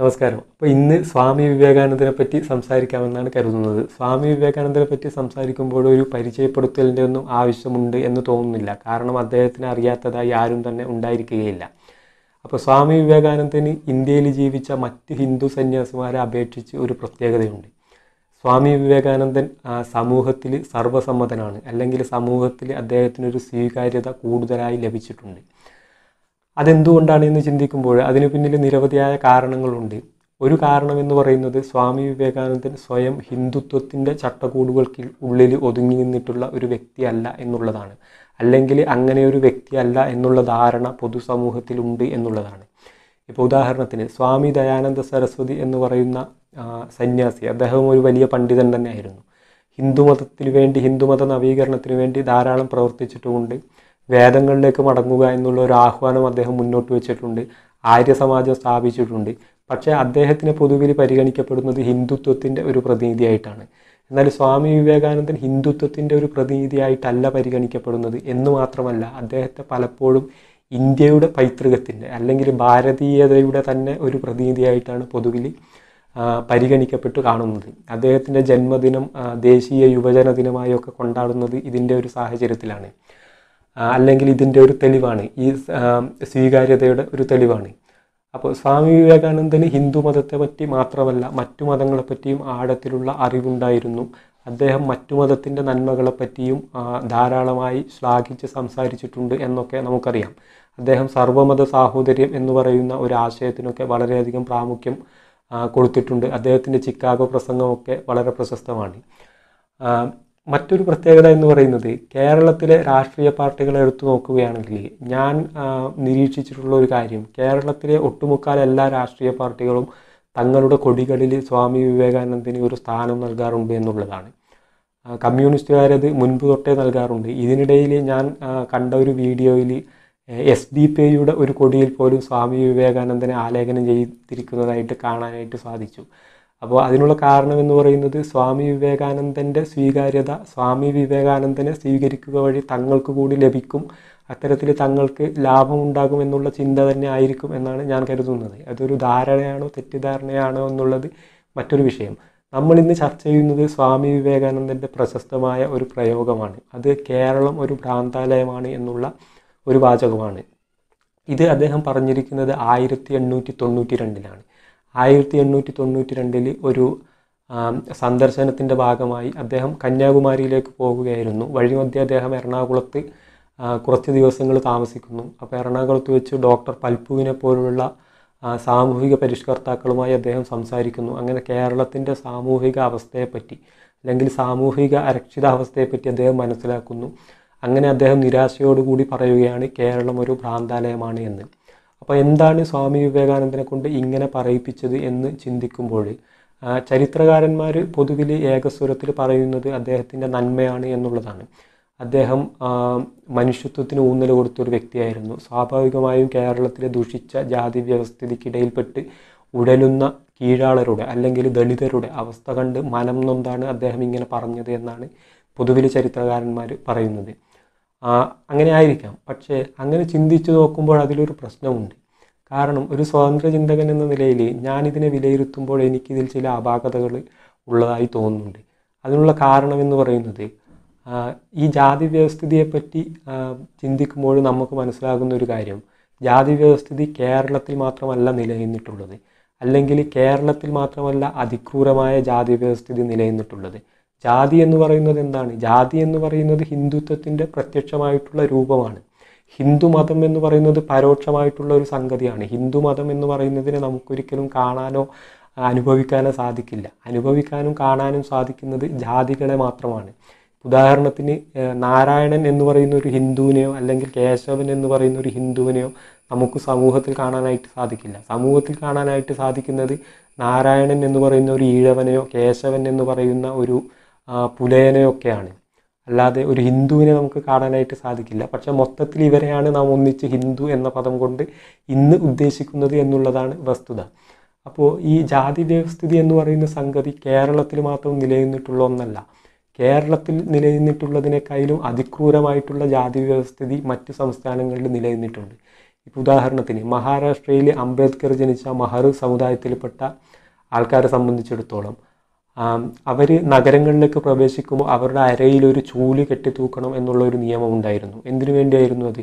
നമസ്കാരം അപ്പോൾ ഇന്ന് സ്വാമി വിവേകാനന്ദനെ പറ്റി സംസാരിക്കാമെന്നാണ് കരുതുന്നത് സ്വാമി വിവേകാനന്ദനെ പറ്റി സംസാരിക്കുമ്പോൾ ഒരു പരിചയപ്പെടുത്തലിൻ്റെ ഒന്നും ആവശ്യമുണ്ട് എന്ന് തോന്നുന്നില്ല കാരണം അദ്ദേഹത്തിന് അറിയാത്തതായി ആരും തന്നെ ഉണ്ടായിരിക്കുകയില്ല അപ്പോൾ സ്വാമി വിവേകാനന്ദന് ഇന്ത്യയിൽ ജീവിച്ച മറ്റ് ഹിന്ദു സന്യാസിമാരെ അപേക്ഷിച്ച് ഒരു പ്രത്യേകതയുണ്ട് സ്വാമി വിവേകാനന്ദൻ സമൂഹത്തിൽ സർവസമ്മതനാണ് അല്ലെങ്കിൽ സമൂഹത്തിൽ അദ്ദേഹത്തിനൊരു സ്വീകാര്യത കൂടുതലായി ലഭിച്ചിട്ടുണ്ട് അതെന്തുകൊണ്ടാണ് എന്ന് ചിന്തിക്കുമ്പോൾ അതിനു പിന്നിൽ നിരവധിയായ കാരണങ്ങളുണ്ട് ഒരു കാരണം എന്ന് പറയുന്നത് സ്വാമി വിവേകാനന്ദൻ സ്വയം ഹിന്ദുത്വത്തിൻ്റെ ചട്ടക്കൂടുകൾക്ക് ഉള്ളിൽ ഒതുങ്ങി നിന്നിട്ടുള്ള ഒരു വ്യക്തിയല്ല എന്നുള്ളതാണ് അല്ലെങ്കിൽ അങ്ങനെ ഒരു വ്യക്തിയല്ല എന്നുള്ള ധാരണ പൊതുസമൂഹത്തിലുണ്ട് എന്നുള്ളതാണ് ഇപ്പോൾ ഉദാഹരണത്തിന് സ്വാമി ദയാനന്ദ സരസ്വതി എന്ന് പറയുന്ന സന്യാസി അദ്ദേഹം ഒരു വലിയ പണ്ഡിതൻ തന്നെയായിരുന്നു ഹിന്ദുമതത്തിന് വേണ്ടി ഹിന്ദുമത നവീകരണത്തിന് വേണ്ടി ധാരാളം പ്രവർത്തിച്ചിട്ടുമുണ്ട് വേദങ്ങളിലേക്ക് മടങ്ങുക എന്നുള്ള ഒരു ആഹ്വാനം അദ്ദേഹം മുന്നോട്ട് വെച്ചിട്ടുണ്ട് ആര്യസമാജം സ്ഥാപിച്ചിട്ടുണ്ട് പക്ഷേ അദ്ദേഹത്തിനെ പൊതുവിൽ പരിഗണിക്കപ്പെടുന്നത് ഹിന്ദുത്വത്തിൻ്റെ ഒരു പ്രതിനിധിയായിട്ടാണ് എന്നാൽ സ്വാമി വിവേകാനന്ദൻ ഹിന്ദുത്വത്തിൻ്റെ ഒരു പ്രതിനിധിയായിട്ടല്ല പരിഗണിക്കപ്പെടുന്നത് എന്ന് മാത്രമല്ല അദ്ദേഹത്തെ പലപ്പോഴും ഇന്ത്യയുടെ പൈതൃകത്തിൻ്റെ അല്ലെങ്കിൽ ഭാരതീയതയുടെ തന്നെ ഒരു പ്രതിനിധിയായിട്ടാണ് പൊതുവിൽ പരിഗണിക്കപ്പെട്ട് കാണുന്നത് അദ്ദേഹത്തിൻ്റെ ജന്മദിനം ദേശീയ യുവജന ദിനമായൊക്കെ കൊണ്ടാടുന്നത് ഇതിൻ്റെ ഒരു സാഹചര്യത്തിലാണ് അല്ലെങ്കിൽ ഇതിൻ്റെ ഒരു തെളിവാണ് ഈ സ്വീകാര്യതയുടെ ഒരു തെളിവാണ് അപ്പോൾ സ്വാമി വിവേകാനന്ദന് ഹിന്ദു മതത്തെ പറ്റി മാത്രമല്ല മറ്റു മതങ്ങളെപ്പറ്റിയും ആഴത്തിലുള്ള അറിവുണ്ടായിരുന്നു അദ്ദേഹം മറ്റു മതത്തിൻ്റെ നന്മകളെപ്പറ്റിയും ധാരാളമായി ശ്ലാഘിച്ച് സംസാരിച്ചിട്ടുണ്ട് എന്നൊക്കെ നമുക്കറിയാം അദ്ദേഹം സർവമത സാഹോദര്യം എന്ന് പറയുന്ന ഒരു ആശയത്തിനൊക്കെ വളരെയധികം പ്രാമുഖ്യം കൊടുത്തിട്ടുണ്ട് അദ്ദേഹത്തിൻ്റെ ചിക്കാഗോ പ്രസംഗമൊക്കെ വളരെ പ്രശസ്തമാണ് മറ്റൊരു പ്രത്യേകത എന്ന് പറയുന്നത് കേരളത്തിലെ രാഷ്ട്രീയ പാർട്ടികളെ എടുത്തു നോക്കുകയാണെങ്കിൽ ഞാൻ നിരീക്ഷിച്ചിട്ടുള്ള ഒരു കാര്യം കേരളത്തിലെ ഒട്ടുമുക്കാൽ എല്ലാ രാഷ്ട്രീയ പാർട്ടികളും തങ്ങളുടെ കൊടികളിൽ സ്വാമി വിവേകാനന്ദന് ഒരു സ്ഥാനം നൽകാറുണ്ട് എന്നുള്ളതാണ് കമ്മ്യൂണിസ്റ്റുകാരത് മുൻപ് തൊട്ടേ നൽകാറുണ്ട് ഇതിനിടയിൽ ഞാൻ കണ്ട ഒരു വീഡിയോയിൽ എസ് ഡി പിയുടെ ഒരു കൊടിയിൽ പോലും സ്വാമി വിവേകാനന്ദനെ ആലേഖനം ചെയ്തിരിക്കുന്നതായിട്ട് കാണാനായിട്ട് സാധിച്ചു അപ്പോൾ അതിനുള്ള കാരണം എന്ന് പറയുന്നത് സ്വാമി വിവേകാനന്ദൻ്റെ സ്വീകാര്യത സ്വാമി വിവേകാനന്ദനെ സ്വീകരിക്കുക വഴി തങ്ങൾക്ക് കൂടി ലഭിക്കും അത്തരത്തിൽ തങ്ങൾക്ക് ലാഭം ഉണ്ടാകും എന്നുള്ള ചിന്ത തന്നെ ആയിരിക്കും എന്നാണ് ഞാൻ കരുതുന്നത് അതൊരു ധാരണയാണോ തെറ്റിദ്ധാരണയാണോ എന്നുള്ളത് മറ്റൊരു വിഷയം നമ്മൾ ഇന്ന് ചർച്ച ചെയ്യുന്നത് സ്വാമി വിവേകാനന്ദൻ്റെ പ്രശസ്തമായ ഒരു പ്രയോഗമാണ് അത് കേരളം ഒരു ഭ്രാന്താലയമാണ് എന്നുള്ള ഒരു വാചകമാണ് ഇത് അദ്ദേഹം പറഞ്ഞിരിക്കുന്നത് ആയിരത്തി എണ്ണൂറ്റി തൊണ്ണൂറ്റി രണ്ടിലാണ് ആയിരത്തി എണ്ണൂറ്റി തൊണ്ണൂറ്റി രണ്ടിൽ ഒരു സന്ദർശനത്തിൻ്റെ ഭാഗമായി അദ്ദേഹം കന്യാകുമാരിയിലേക്ക് പോകുകയായിരുന്നു വഴിമധ്യേ അദ്ദേഹം എറണാകുളത്ത് കുറച്ച് ദിവസങ്ങൾ താമസിക്കുന്നു അപ്പോൾ എറണാകുളത്ത് വെച്ച് ഡോക്ടർ പൽപ്പുവിനെ പോലുള്ള സാമൂഹിക പരിഷ്കർത്താക്കളുമായി അദ്ദേഹം സംസാരിക്കുന്നു അങ്ങനെ കേരളത്തിൻ്റെ സാമൂഹിക അവസ്ഥയെപ്പറ്റി അല്ലെങ്കിൽ സാമൂഹിക അരക്ഷിതാവസ്ഥയെപ്പറ്റി അദ്ദേഹം മനസ്സിലാക്കുന്നു അങ്ങനെ അദ്ദേഹം നിരാശയോടുകൂടി പറയുകയാണ് കേരളം ഒരു ഭ്രാന്താലയമാണ് എന്ന് അപ്പോൾ എന്താണ് സ്വാമി വിവേകാനന്ദനെ കൊണ്ട് ഇങ്ങനെ പറയിപ്പിച്ചത് എന്ന് ചിന്തിക്കുമ്പോൾ ചരിത്രകാരന്മാർ പൊതുവിൽ ഏകസ്വരത്തിൽ പറയുന്നത് അദ്ദേഹത്തിൻ്റെ നന്മയാണ് എന്നുള്ളതാണ് അദ്ദേഹം മനുഷ്യത്വത്തിന് ഊന്നൽ കൊടുത്ത ഒരു വ്യക്തിയായിരുന്നു സ്വാഭാവികമായും കേരളത്തിലെ ദുഷിച്ച ജാതി വ്യവസ്ഥിതിക്കിടയിൽപ്പെട്ട് ഉടലുന്ന കീഴാളരുടെ അല്ലെങ്കിൽ ദളിതരുടെ അവസ്ഥ കണ്ട് മനം നൊന്താണ് അദ്ദേഹം ഇങ്ങനെ പറഞ്ഞത് എന്നാണ് പൊതുവിൽ ചരിത്രകാരന്മാർ പറയുന്നത് അങ്ങനെ ആയിരിക്കാം പക്ഷേ അങ്ങനെ ചിന്തിച്ചു നോക്കുമ്പോൾ അതിലൊരു പ്രശ്നമുണ്ട് കാരണം ഒരു സ്വതന്ത്ര ചിന്തകൻ എന്ന നിലയിൽ ഞാനിതിനെ വിലയിരുത്തുമ്പോൾ എനിക്കിതിൽ ചില അപാകതകൾ ഉള്ളതായി തോന്നുന്നുണ്ട് അതിനുള്ള കാരണമെന്ന് പറയുന്നത് ഈ ജാതി വ്യവസ്ഥിതിയെപ്പറ്റി ചിന്തിക്കുമ്പോൾ നമുക്ക് മനസ്സിലാകുന്ന ഒരു കാര്യം ജാതി വ്യവസ്ഥിതി കേരളത്തിൽ മാത്രമല്ല നിലനിന്നിട്ടുള്ളത് അല്ലെങ്കിൽ കേരളത്തിൽ മാത്രമല്ല അതിക്രൂരമായ ജാതി വ്യവസ്ഥിതി നിലനിന്നിട്ടുള്ളത് ജാതി എന്ന് പറയുന്നത് എന്താണ് ജാതി എന്ന് പറയുന്നത് ഹിന്ദുത്വത്തിൻ്റെ പ്രത്യക്ഷമായിട്ടുള്ള രൂപമാണ് ഹിന്ദു മതം എന്ന് പറയുന്നത് പരോക്ഷമായിട്ടുള്ള ഒരു സംഗതിയാണ് ഹിന്ദു മതം എന്ന് പറയുന്നതിനെ നമുക്കൊരിക്കലും കാണാനോ അനുഭവിക്കാനോ സാധിക്കില്ല അനുഭവിക്കാനും കാണാനും സാധിക്കുന്നത് ജാതികളെ മാത്രമാണ് ഉദാഹരണത്തിന് നാരായണൻ എന്ന് പറയുന്ന ഒരു ഹിന്ദുവിനെയോ അല്ലെങ്കിൽ കേശവൻ എന്ന് പറയുന്ന ഒരു ഹിന്ദുവിനെയോ നമുക്ക് സമൂഹത്തിൽ കാണാനായിട്ട് സാധിക്കില്ല സമൂഹത്തിൽ കാണാനായിട്ട് സാധിക്കുന്നത് നാരായണൻ എന്ന് പറയുന്ന ഒരു ഈഴവനെയോ കേശവൻ എന്ന് പറയുന്ന ഒരു പുലയനെയൊക്കെയാണ് അല്ലാതെ ഒരു ഹിന്ദുവിനെ നമുക്ക് കാണാനായിട്ട് സാധിക്കില്ല പക്ഷെ മൊത്തത്തിൽ ഇവരെയാണ് നാം ഒന്നിച്ച് ഹിന്ദു എന്ന പദം കൊണ്ട് ഇന്ന് ഉദ്ദേശിക്കുന്നത് എന്നുള്ളതാണ് വസ്തുത അപ്പോൾ ഈ ജാതി വ്യവസ്ഥിതി എന്ന് പറയുന്ന സംഗതി കേരളത്തിൽ മാത്രം നിലനിന്നിട്ടുള്ള ഒന്നല്ല കേരളത്തിൽ നിലനിന്നിട്ടുള്ളതിനേക്കാളും അതിക്രൂരമായിട്ടുള്ള ജാതി വ്യവസ്ഥിതി മറ്റ് സംസ്ഥാനങ്ങളിൽ നിലനിന്നിട്ടുണ്ട് ഇപ്പോൾ ഉദാഹരണത്തിന് മഹാരാഷ്ട്രയിൽ അംബേദ്കർ ജനിച്ച മഹർ സമുദായത്തിൽപ്പെട്ട ആൾക്കാരെ സംബന്ധിച്ചിടത്തോളം അവർ നഗരങ്ങളിലേക്ക് പ്രവേശിക്കുമ്പോൾ അവരുടെ അരയിൽ ഒരു ചൂല് കെട്ടിത്തൂക്കണം എന്നുള്ള ഒരു നിയമം ഉണ്ടായിരുന്നു എന്തിനു വേണ്ടിയായിരുന്നു അത്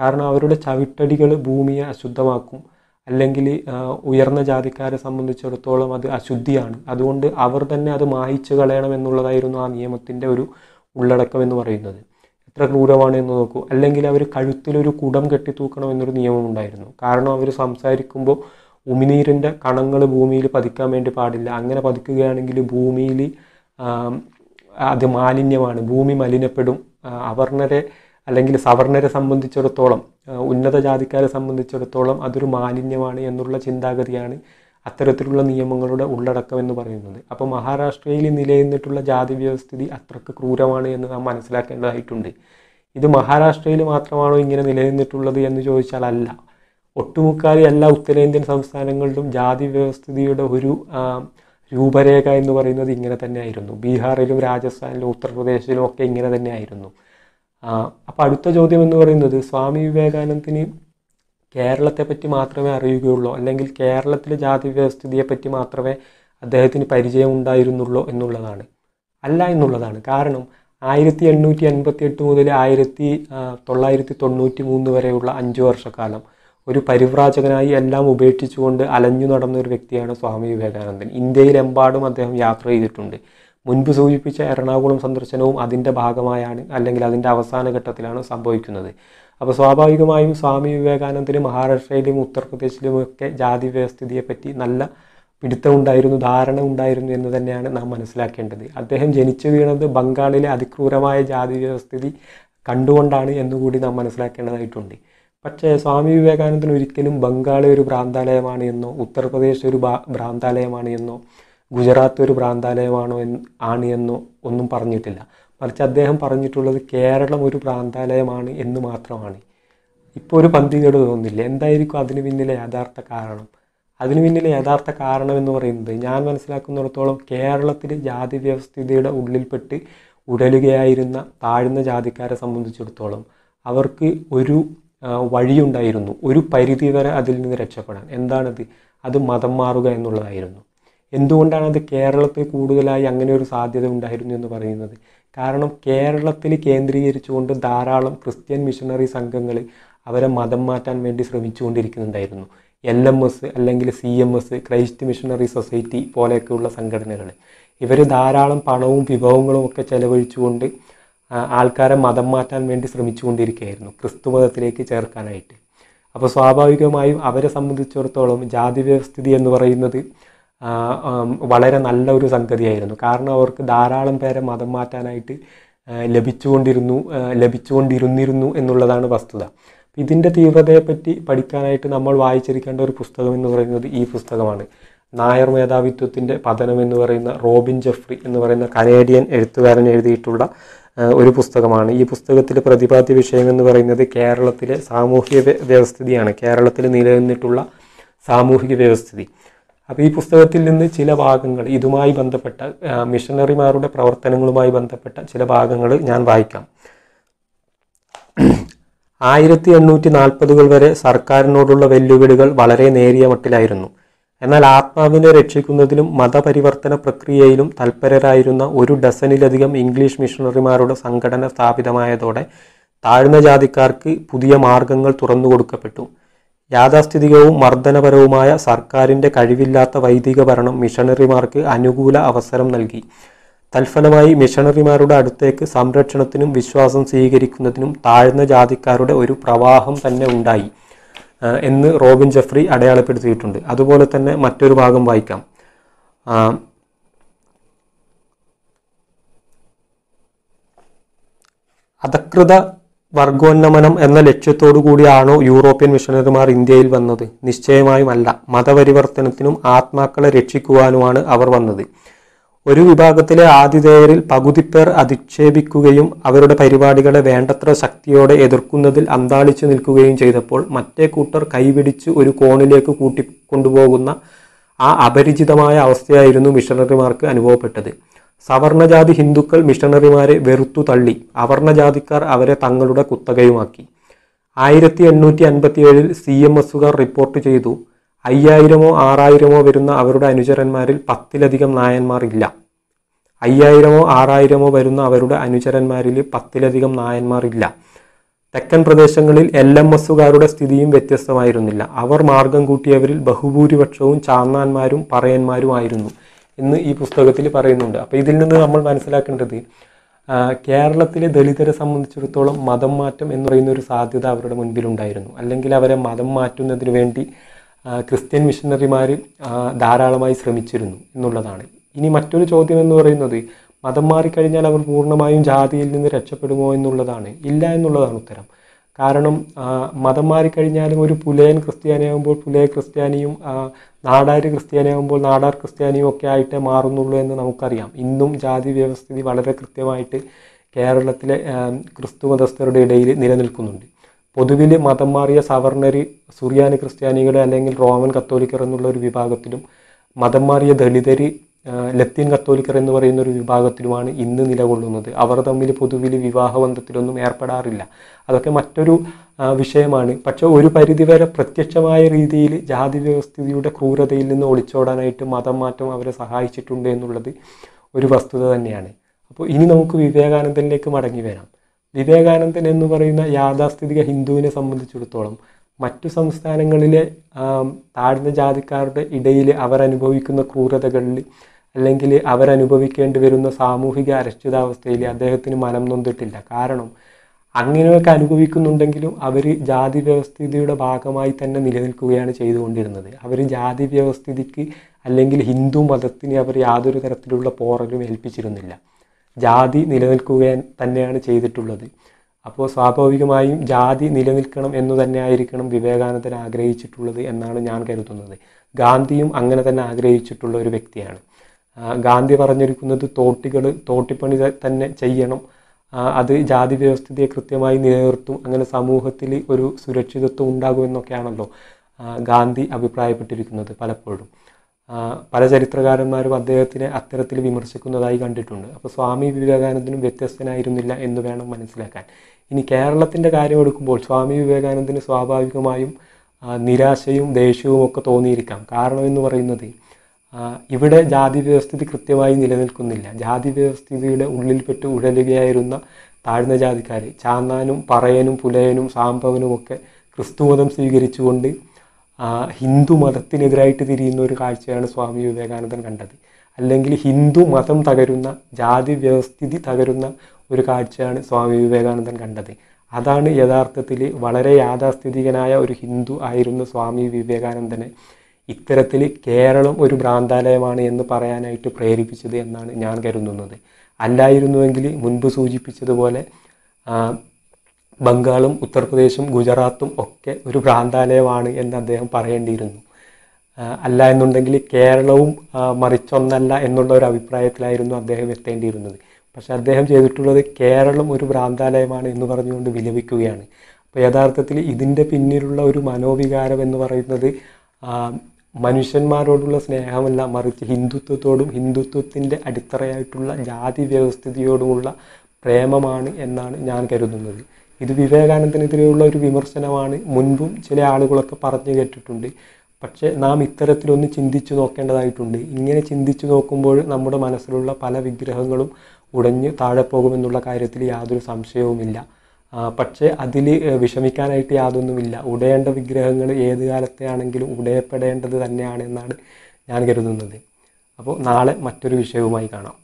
കാരണം അവരുടെ ചവിട്ടടികൾ ഭൂമിയെ അശുദ്ധമാക്കും അല്ലെങ്കിൽ ഉയർന്ന ജാതിക്കാരെ സംബന്ധിച്ചിടത്തോളം അത് അശുദ്ധിയാണ് അതുകൊണ്ട് അവർ തന്നെ അത് മായിച്ചു കളയണം എന്നുള്ളതായിരുന്നു ആ നിയമത്തിൻ്റെ ഒരു ഉള്ളടക്കം എന്ന് പറയുന്നത് എത്ര ക്രൂരമാണ് എന്ന് നോക്കൂ അല്ലെങ്കിൽ അവർ കഴുത്തിലൊരു കുടം കെട്ടിത്തൂക്കണം എന്നൊരു നിയമമുണ്ടായിരുന്നു കാരണം അവർ സംസാരിക്കുമ്പോൾ ഉമിനീരിൻ്റെ കണങ്ങൾ ഭൂമിയിൽ പതിക്കാൻ വേണ്ടി പാടില്ല അങ്ങനെ പതിക്കുകയാണെങ്കിൽ ഭൂമിയിൽ അത് മാലിന്യമാണ് ഭൂമി മലിനപ്പെടും അവർണരെ അല്ലെങ്കിൽ സവർണരെ സംബന്ധിച്ചിടത്തോളം ഉന്നത ജാതിക്കാരെ സംബന്ധിച്ചിടത്തോളം അതൊരു മാലിന്യമാണ് എന്നുള്ള ചിന്താഗതിയാണ് അത്തരത്തിലുള്ള നിയമങ്ങളുടെ ഉള്ളടക്കം എന്ന് പറയുന്നത് അപ്പോൾ മഹാരാഷ്ട്രയിൽ നിലനിന്നിട്ടുള്ള ജാതി വ്യവസ്ഥിതി അത്രക്ക് ക്രൂരമാണ് എന്ന് നാം മനസ്സിലാക്കേണ്ടതായിട്ടുണ്ട് ഇത് മഹാരാഷ്ട്രയിൽ മാത്രമാണോ ഇങ്ങനെ നിലനിന്നിട്ടുള്ളത് എന്ന് ചോദിച്ചാൽ അല്ല ഒട്ടുമുക്കാലി എല്ലാ ഉത്തരേന്ത്യൻ സംസ്ഥാനങ്ങളിലും ജാതി വ്യവസ്ഥിതിയുടെ ഒരു രൂപരേഖ എന്ന് പറയുന്നത് ഇങ്ങനെ തന്നെയായിരുന്നു ബീഹാറിലും രാജസ്ഥാനിലും ഉത്തർപ്രദേശിലും ഒക്കെ ഇങ്ങനെ തന്നെയായിരുന്നു അപ്പോൾ അടുത്ത ചോദ്യം എന്ന് പറയുന്നത് സ്വാമി വിവേകാനന്ദന് കേരളത്തെ പറ്റി മാത്രമേ അറിയുകയുള്ളൂ അല്ലെങ്കിൽ കേരളത്തിലെ ജാതി വ്യവസ്ഥിതിയെപ്പറ്റി മാത്രമേ അദ്ദേഹത്തിന് പരിചയം ഉണ്ടായിരുന്നുള്ളൂ എന്നുള്ളതാണ് അല്ല എന്നുള്ളതാണ് കാരണം ആയിരത്തി എണ്ണൂറ്റി അൻപത്തി എട്ട് മുതൽ ആയിരത്തി തൊള്ളായിരത്തി തൊണ്ണൂറ്റി മൂന്ന് വരെയുള്ള അഞ്ച് വർഷക്കാലം ഒരു പരിവ്രാജകനായി എല്ലാം ഉപേക്ഷിച്ചുകൊണ്ട് അലഞ്ഞു നടന്ന ഒരു വ്യക്തിയാണ് സ്വാമി വിവേകാനന്ദൻ ഇന്ത്യയിലെമ്പാടും അദ്ദേഹം യാത്ര ചെയ്തിട്ടുണ്ട് മുൻപ് സൂചിപ്പിച്ച എറണാകുളം സന്ദർശനവും അതിൻ്റെ ഭാഗമായാണ് അല്ലെങ്കിൽ അതിൻ്റെ അവസാന ഘട്ടത്തിലാണ് സംഭവിക്കുന്നത് അപ്പോൾ സ്വാഭാവികമായും സ്വാമി വിവേകാനന്ദന് മഹാരാഷ്ട്രയിലും ഉത്തർപ്രദേശിലും ഒക്കെ ജാതി വ്യവസ്ഥിതിയെപ്പറ്റി നല്ല പിടുത്തമുണ്ടായിരുന്നു ധാരണ ഉണ്ടായിരുന്നു എന്ന് തന്നെയാണ് നാം മനസ്സിലാക്കേണ്ടത് അദ്ദേഹം ജനിച്ചു വീണത് ബംഗാളിലെ അതിക്രൂരമായ ജാതി വ്യവസ്ഥിതി കണ്ടുകൊണ്ടാണ് എന്നുകൂടി നാം മനസ്സിലാക്കേണ്ടതായിട്ടുണ്ട് പക്ഷേ സ്വാമി വിവേകാനന്ദൻ ഒരിക്കലും ബംഗാളി ഒരു ഭ്രാന്താലയമാണ് എന്നോ ഉത്തർപ്രദേശ് ഒരു ഭ്രാന്താലയമാണ് എന്നോ ഗുജറാത്ത് ഒരു ഭ്രാന്താലയമാണോ എന്ന് ആണ് എന്നോ ഒന്നും പറഞ്ഞിട്ടില്ല മറിച്ച് അദ്ദേഹം പറഞ്ഞിട്ടുള്ളത് കേരളം ഒരു ഭ്രാന്താലയമാണ് എന്ന് മാത്രമാണ് ഇപ്പോൾ ഒരു പന്തികേട് തോന്നുന്നില്ല എന്തായിരിക്കും അതിന് പിന്നിലെ യഥാർത്ഥ കാരണം അതിന് പിന്നിലെ യഥാർത്ഥ കാരണം എന്ന് പറയുന്നത് ഞാൻ മനസ്സിലാക്കുന്നിടത്തോളം കേരളത്തിലെ ജാതി വ്യവസ്ഥിതിയുടെ ഉള്ളിൽപ്പെട്ട് ഉടലുകയായിരുന്ന താഴ്ന്ന ജാതിക്കാരെ സംബന്ധിച്ചിടത്തോളം അവർക്ക് ഒരു വഴിയുണ്ടായിരുന്നു ഒരു പരിധി വരെ അതിൽ നിന്ന് രക്ഷപ്പെടാൻ എന്താണത് അത് മതം മാറുക എന്നുള്ളതായിരുന്നു എന്തുകൊണ്ടാണ് അത് കേരളത്തിൽ കൂടുതലായി അങ്ങനെ ഒരു സാധ്യത ഉണ്ടായിരുന്നു എന്ന് പറയുന്നത് കാരണം കേരളത്തിൽ കേന്ദ്രീകരിച്ചുകൊണ്ട് ധാരാളം ക്രിസ്ത്യൻ മിഷണറി സംഘങ്ങൾ അവരെ മതം മാറ്റാൻ വേണ്ടി ശ്രമിച്ചുകൊണ്ടിരിക്കുന്നുണ്ടായിരുന്നു എൽ എം എസ് അല്ലെങ്കിൽ C M S Christ missionary society പോലെയൊക്കെയുള്ള സംഘടനകൾ ഇവർ ധാരാളം പണവും വിഭവങ്ങളും ഒക്കെ ചെലവഴിച്ചുകൊണ്ട് ആൾക്കാരെ മതം മാറ്റാൻ വേണ്ടി ശ്രമിച്ചുകൊണ്ടിരിക്കുകയായിരുന്നു ക്രിസ്തു മതത്തിലേക്ക് ചേർക്കാനായിട്ട് അപ്പോൾ സ്വാഭാവികമായും അവരെ സംബന്ധിച്ചിടത്തോളം ജാതി വ്യവസ്ഥിതി എന്ന് പറയുന്നത് വളരെ നല്ല ഒരു സംഗതിയായിരുന്നു കാരണം അവർക്ക് ധാരാളം പേരെ മതം മാറ്റാനായിട്ട് ലഭിച്ചുകൊണ്ടിരുന്നു ലഭിച്ചുകൊണ്ടിരുന്നിരുന്നു എന്നുള്ളതാണ് വസ്തുത ഇതിൻ്റെ തീവ്രതയെപ്പറ്റി പഠിക്കാനായിട്ട് നമ്മൾ വായിച്ചിരിക്കേണ്ട ഒരു പുസ്തകം എന്ന് പറയുന്നത് ഈ പുസ്തകമാണ് നായർ മേധാവിത്വത്തിൻ്റെ പതനം എന്ന് പറയുന്ന റോബിൻ ജെഫ്രി എന്ന് പറയുന്ന കനേഡിയൻ എഴുത്തുകാരൻ എഴുതിയിട്ടുള്ള ഒരു പുസ്തകമാണ് ഈ പുസ്തകത്തിലെ പ്രതിപാദ്യ വിഷയം എന്ന് പറയുന്നത് കേരളത്തിലെ സാമൂഹിക വ്യവസ്ഥിതിയാണ് കേരളത്തിൽ നിലനിന്നിട്ടുള്ള സാമൂഹിക വ്യവസ്ഥിതി അപ്പോൾ ഈ പുസ്തകത്തിൽ നിന്ന് ചില ഭാഗങ്ങൾ ഇതുമായി ബന്ധപ്പെട്ട മിഷണറിമാരുടെ പ്രവർത്തനങ്ങളുമായി ബന്ധപ്പെട്ട ചില ഭാഗങ്ങൾ ഞാൻ വായിക്കാം ആയിരത്തി എണ്ണൂറ്റി നാൽപ്പതുകൾ വരെ സർക്കാരിനോടുള്ള വെല്ലുവിളികൾ വളരെ നേരിയ മട്ടിലായിരുന്നു എന്നാൽ ആത്മാവിനെ രക്ഷിക്കുന്നതിലും മതപരിവർത്തന പ്രക്രിയയിലും തൽപരരായിരുന്ന ഒരു ഡസനിലധികം ഇംഗ്ലീഷ് മിഷണറിമാരുടെ സംഘടന സ്ഥാപിതമായതോടെ താഴ്ന്ന ജാതിക്കാർക്ക് പുതിയ മാർഗങ്ങൾ തുറന്നു കൊടുക്കപ്പെട്ടു യാഥാസ്ഥിതികവും മർദ്ദനപരവുമായ സർക്കാരിൻ്റെ കഴിവില്ലാത്ത വൈദിക ഭരണം മിഷണറിമാർക്ക് അനുകൂല അവസരം നൽകി തൽഫലമായി മിഷണറിമാരുടെ അടുത്തേക്ക് സംരക്ഷണത്തിനും വിശ്വാസം സ്വീകരിക്കുന്നതിനും താഴ്ന്ന ജാതിക്കാരുടെ ഒരു പ്രവാഹം തന്നെ ഉണ്ടായി എന്ന് റോബിൻ ജെഫ്രി അടയാളപ്പെടുത്തിയിട്ടുണ്ട് അതുപോലെ തന്നെ മറ്റൊരു ഭാഗം വായിക്കാം അധകൃത വർഗോന്നമനം എന്ന ലക്ഷ്യത്തോടു കൂടിയാണോ യൂറോപ്യൻ മിഷണറിമാർ ഇന്ത്യയിൽ വന്നത് നിശ്ചയമായും അല്ല മതപരിവർത്തനത്തിനും ആത്മാക്കളെ രക്ഷിക്കുവാനുമാണ് അവർ വന്നത് ഒരു വിഭാഗത്തിലെ ആതിഥേയരിൽ പേർ അധിക്ഷേപിക്കുകയും അവരുടെ പരിപാടികളെ വേണ്ടത്ര ശക്തിയോടെ എതിർക്കുന്നതിൽ അന്താളിച്ചു നിൽക്കുകയും ചെയ്തപ്പോൾ മറ്റേ കൂട്ടർ കൈപിടിച്ച് ഒരു കോണിലേക്ക് കൂട്ടിക്കൊണ്ടുപോകുന്ന ആ അപരിചിതമായ അവസ്ഥയായിരുന്നു മിഷണറിമാർക്ക് അനുഭവപ്പെട്ടത് സവർണജാതി ഹിന്ദുക്കൾ മിഷണറിമാരെ വെറുത്തു തള്ളി അവർണജാതിക്കാർ അവരെ തങ്ങളുടെ കുത്തകയുമാക്കി ആയിരത്തി എണ്ണൂറ്റി അൻപത്തിയേഴിൽ സി എം എസുകാർ റിപ്പോർട്ട് ചെയ്തു അയ്യായിരമോ ആറായിരമോ വരുന്ന അവരുടെ അനുചരന്മാരിൽ പത്തിലധികം നായന്മാരില്ല അയ്യായിരമോ ആറായിരമോ വരുന്ന അവരുടെ അനുചരന്മാരിൽ പത്തിലധികം നായന്മാരില്ല തെക്കൻ പ്രദേശങ്ങളിൽ എൽ എം എസുകാരുടെ സ്ഥിതിയും വ്യത്യസ്തമായിരുന്നില്ല അവർ മാർഗം കൂട്ടിയവരിൽ ബഹുഭൂരിപക്ഷവും ചാന്നാന്മാരും പറയന്മാരുമായിരുന്നു എന്ന് ഈ പുസ്തകത്തിൽ പറയുന്നുണ്ട് അപ്പോൾ ഇതിൽ നിന്ന് നമ്മൾ മനസ്സിലാക്കേണ്ടത് കേരളത്തിലെ ദളിതരെ സംബന്ധിച്ചിടത്തോളം മതം മാറ്റം എന്ന് പറയുന്ന ഒരു സാധ്യത അവരുടെ മുൻപിലുണ്ടായിരുന്നു അല്ലെങ്കിൽ അവരെ മതം മാറ്റുന്നതിന് വേണ്ടി ക്രിസ്ത്യൻ മിഷനറിമാർ ധാരാളമായി ശ്രമിച്ചിരുന്നു എന്നുള്ളതാണ് ഇനി മറ്റൊരു ചോദ്യം എന്ന് പറയുന്നത് മതം മാറിക്കഴിഞ്ഞാൽ അവർ പൂർണ്ണമായും ജാതിയിൽ നിന്ന് രക്ഷപ്പെടുമോ എന്നുള്ളതാണ് ഇല്ല എന്നുള്ളതാണ് ഉത്തരം കാരണം മതം മാറിക്കഴിഞ്ഞാലും ഒരു പുലയൻ ക്രിസ്ത്യാനിയാകുമ്പോൾ പുലയ ക്രിസ്ത്യാനിയും നാടാർ ക്രിസ്ത്യാനിയാകുമ്പോൾ നാടാർ ക്രിസ്ത്യാനിയും ഒക്കെ ആയിട്ടേ മാറുന്നുള്ളൂ എന്ന് നമുക്കറിയാം ഇന്നും ജാതി വ്യവസ്ഥിതി വളരെ കൃത്യമായിട്ട് കേരളത്തിലെ ക്രിസ്തു മതസ്ഥരുടെ ഇടയിൽ നിലനിൽക്കുന്നുണ്ട് പൊതുവിൽ മതം മാറിയ സവർണരി സുറിയാനി ക്രിസ്ത്യാനികളെ അല്ലെങ്കിൽ റോമൻ കത്തോലിക്കർ എന്നുള്ള ഒരു വിഭാഗത്തിലും മതം മാറിയ ദളിതരി ലത്തീൻ കത്തോലിക്കർ എന്ന് പറയുന്ന ഒരു വിഭാഗത്തിലുമാണ് ഇന്ന് നിലകൊള്ളുന്നത് അവർ തമ്മിൽ പൊതുവിൽ വിവാഹബന്ധത്തിലൊന്നും ഏർപ്പെടാറില്ല അതൊക്കെ മറ്റൊരു വിഷയമാണ് പക്ഷേ ഒരു പരിധിവരെ പ്രത്യക്ഷമായ രീതിയിൽ ജാതി വ്യവസ്ഥിതിയുടെ ക്രൂരതയിൽ നിന്ന് ഒളിച്ചോടാനായിട്ട് മതം മാറ്റം അവരെ സഹായിച്ചിട്ടുണ്ട് എന്നുള്ളത് ഒരു വസ്തുത തന്നെയാണ് അപ്പോൾ ഇനി നമുക്ക് വിവേകാനന്ദനിലേക്ക് മടങ്ങി വരാം വിവേകാനന്ദൻ എന്ന് പറയുന്ന യാഥാസ്ഥിതിക ഹിന്ദുവിനെ സംബന്ധിച്ചിടത്തോളം മറ്റു സംസ്ഥാനങ്ങളിലെ താഴ്ന്ന ജാതിക്കാരുടെ ഇടയിൽ അവരനുഭവിക്കുന്ന ക്രൂരതകളിൽ അല്ലെങ്കിൽ അവരനുഭവിക്കേണ്ടി വരുന്ന സാമൂഹിക അരക്ഷിതാവസ്ഥയിൽ അദ്ദേഹത്തിന് മനം നൊന്തിട്ടില്ല കാരണം അങ്ങനെയൊക്കെ അനുഭവിക്കുന്നുണ്ടെങ്കിലും അവർ ജാതി വ്യവസ്ഥിതിയുടെ ഭാഗമായി തന്നെ നിലനിൽക്കുകയാണ് ചെയ്തുകൊണ്ടിരുന്നത് അവർ ജാതി വ്യവസ്ഥിതിക്ക് അല്ലെങ്കിൽ ഹിന്ദു മതത്തിന് അവർ യാതൊരു തരത്തിലുള്ള പോറലും ഏൽപ്പിച്ചിരുന്നില്ല ജാതി നിലനിൽക്കുക തന്നെയാണ് ചെയ്തിട്ടുള്ളത് അപ്പോൾ സ്വാഭാവികമായും ജാതി നിലനിൽക്കണം എന്ന് തന്നെ ആയിരിക്കണം വിവേകാനന്ദൻ ആഗ്രഹിച്ചിട്ടുള്ളത് എന്നാണ് ഞാൻ കരുതുന്നത് ഗാന്ധിയും അങ്ങനെ തന്നെ ആഗ്രഹിച്ചിട്ടുള്ള ഒരു വ്യക്തിയാണ് ഗാന്ധി പറഞ്ഞിരിക്കുന്നത് തോട്ടികൾ തോട്ടിപ്പണി തന്നെ ചെയ്യണം അത് ജാതി വ്യവസ്ഥിതിയെ കൃത്യമായി നിലനിർത്തും അങ്ങനെ സമൂഹത്തിൽ ഒരു സുരക്ഷിതത്വം ഉണ്ടാകുമെന്നൊക്കെയാണല്ലോ ഗാന്ധി അഭിപ്രായപ്പെട്ടിരിക്കുന്നത് പലപ്പോഴും പല ചരിത്രകാരന്മാരും അദ്ദേഹത്തിനെ അത്തരത്തിൽ വിമർശിക്കുന്നതായി കണ്ടിട്ടുണ്ട് അപ്പോൾ സ്വാമി വിവേകാനന്ദനും വ്യത്യസ്തനായിരുന്നില്ല എന്ന് വേണം മനസ്സിലാക്കാൻ ഇനി കേരളത്തിൻ്റെ കാര്യം എടുക്കുമ്പോൾ സ്വാമി വിവേകാനന്ദന് സ്വാഭാവികമായും നിരാശയും ദേഷ്യവും ഒക്കെ തോന്നിയിരിക്കാം കാരണം എന്ന് പറയുന്നത് ഇവിടെ ജാതി വ്യവസ്ഥിതി കൃത്യമായി നിലനിൽക്കുന്നില്ല ജാതി വ്യവസ്ഥിതിയുടെ ഉള്ളിൽപ്പെട്ട് ഉഴലുകയായിരുന്ന താഴ്ന്ന ജാതിക്കാർ ചാന്നാനും പറയനും പുലയനും സാംഭവനുമൊക്കെ ക്രിസ്തുമതം സ്വീകരിച്ചുകൊണ്ട് ആ ഹിന്ദു മതത്തിനെതിരായിട്ട് തിരിയുന്ന ഒരു കാഴ്ചയാണ് സ്വാമി വിവേകാനന്ദൻ കണ്ടത് അല്ലെങ്കിൽ ഹിന്ദു മതം തകരുന്ന ജാതി വ്യവസ്ഥിതി തകരുന്ന ഒരു കാഴ്ചയാണ് സ്വാമി വിവേകാനന്ദൻ കണ്ടത് അതാണ് യഥാർത്ഥത്തിൽ വളരെ യാഥാസ്ഥിതികനായ ഒരു ഹിന്ദു ആയിരുന്ന സ്വാമി വിവേകാനന്ദനെ ഇത്തരത്തിൽ കേരളം ഒരു ഭ്രാന്താലയമാണ് എന്ന് പറയാനായിട്ട് പ്രേരിപ്പിച്ചത് എന്നാണ് ഞാൻ കരുതുന്നത് അല്ലായിരുന്നുവെങ്കിൽ മുൻപ് സൂചിപ്പിച്ചതുപോലെ ബംഗാളും ഉത്തർപ്രദേശും ഗുജറാത്തും ഒക്കെ ഒരു ഭ്രാന്താലയമാണ് എന്ന് അദ്ദേഹം പറയേണ്ടിയിരുന്നു അല്ല എന്നുണ്ടെങ്കിൽ കേരളവും മറിച്ചൊന്നല്ല എന്നുള്ള ഒരു അഭിപ്രായത്തിലായിരുന്നു അദ്ദേഹം എത്തേണ്ടിയിരുന്നത് പക്ഷെ അദ്ദേഹം ചെയ്തിട്ടുള്ളത് കേരളം ഒരു ഭ്രാന്താലയമാണ് എന്ന് പറഞ്ഞുകൊണ്ട് വിലപിക്കുകയാണ് അപ്പോൾ യഥാർത്ഥത്തിൽ ഇതിൻ്റെ പിന്നിലുള്ള ഒരു മനോവികാരം എന്ന് പറയുന്നത് മനുഷ്യന്മാരോടുള്ള സ്നേഹമല്ല മറിച്ച് ഹിന്ദുത്വത്തോടും ഹിന്ദുത്വത്തിൻ്റെ അടിത്തറയായിട്ടുള്ള ജാതി വ്യവസ്ഥിതിയോടുമുള്ള പ്രേമമാണ് എന്നാണ് ഞാൻ കരുതുന്നത് ഇത് വിവേകാനന്ദനെതിരെയുള്ള ഒരു വിമർശനമാണ് മുൻപും ചില ആളുകളൊക്കെ പറഞ്ഞു കേട്ടിട്ടുണ്ട് പക്ഷേ നാം ഇത്തരത്തിലൊന്ന് ചിന്തിച്ചു നോക്കേണ്ടതായിട്ടുണ്ട് ഇങ്ങനെ ചിന്തിച്ചു നോക്കുമ്പോൾ നമ്മുടെ മനസ്സിലുള്ള പല വിഗ്രഹങ്ങളും ഉടഞ്ഞ് താഴെ പോകുമെന്നുള്ള കാര്യത്തിൽ യാതൊരു സംശയവുമില്ല പക്ഷേ അതിൽ വിഷമിക്കാനായിട്ട് യാതൊന്നുമില്ല ഉടയേണ്ട വിഗ്രഹങ്ങൾ ഏത് കാലത്തെയാണെങ്കിലും ഉടയപ്പെടേണ്ടത് തന്നെയാണ് എന്നാണ് ഞാൻ കരുതുന്നത് അപ്പോൾ നാളെ മറ്റൊരു വിഷയവുമായി കാണാം